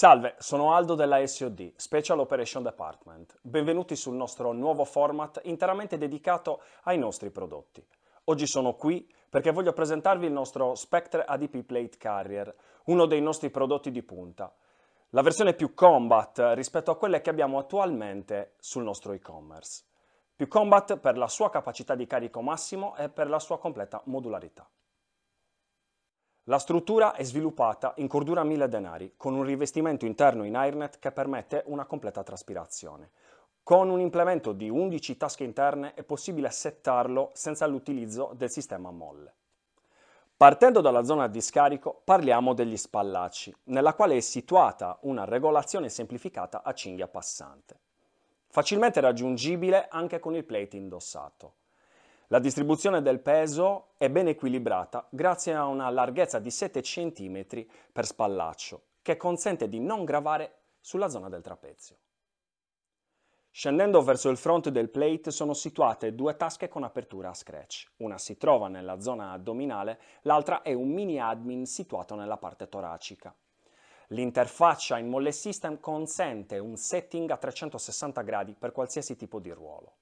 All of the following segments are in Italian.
Salve, sono Aldo della SOD, Special Operation Department. Benvenuti sul nostro nuovo format interamente dedicato ai nostri prodotti. Oggi sono qui perché voglio presentarvi il nostro Spectre ADP Plate Carrier, uno dei nostri prodotti di punta. La versione più combat rispetto a quelle che abbiamo attualmente sul nostro e-commerce. Più combat per la sua capacità di carico massimo e per la sua completa modularità. La struttura è sviluppata in cordura 1000 denari, con un rivestimento interno in airnet che permette una completa traspirazione. Con un implemento di 11 tasche interne è possibile settarlo senza l'utilizzo del sistema molle. Partendo dalla zona di scarico parliamo degli spallacci, nella quale è situata una regolazione semplificata a cinghia passante. Facilmente raggiungibile anche con il plate indossato. La distribuzione del peso è ben equilibrata grazie a una larghezza di 7 cm per spallaccio, che consente di non gravare sulla zona del trapezio. Scendendo verso il front del plate sono situate due tasche con apertura a scratch. Una si trova nella zona addominale, l'altra è un mini admin situato nella parte toracica. L'interfaccia in Molle System consente un setting a 360 gradi per qualsiasi tipo di ruolo.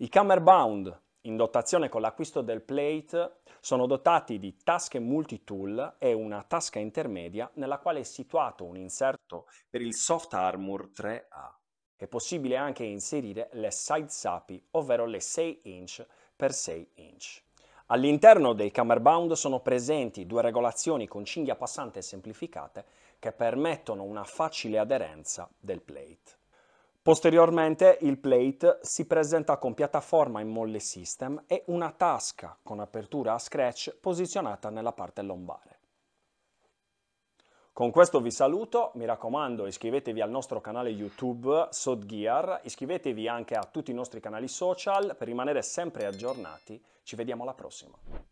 I camera bound in dotazione con l'acquisto del plate sono dotati di tasche multitool e una tasca intermedia nella quale è situato un inserto per il Soft Armor 3A. È possibile anche inserire le side sapi, ovvero le 6 inch per 6 inch. All'interno dei cammerbound sono presenti due regolazioni con cinghia passante semplificate che permettono una facile aderenza del plate. Posteriormente il plate si presenta con piattaforma in molle system e una tasca con apertura a scratch posizionata nella parte lombare. Con questo vi saluto, mi raccomando iscrivetevi al nostro canale YouTube SodGear, iscrivetevi anche a tutti i nostri canali social per rimanere sempre aggiornati, ci vediamo alla prossima.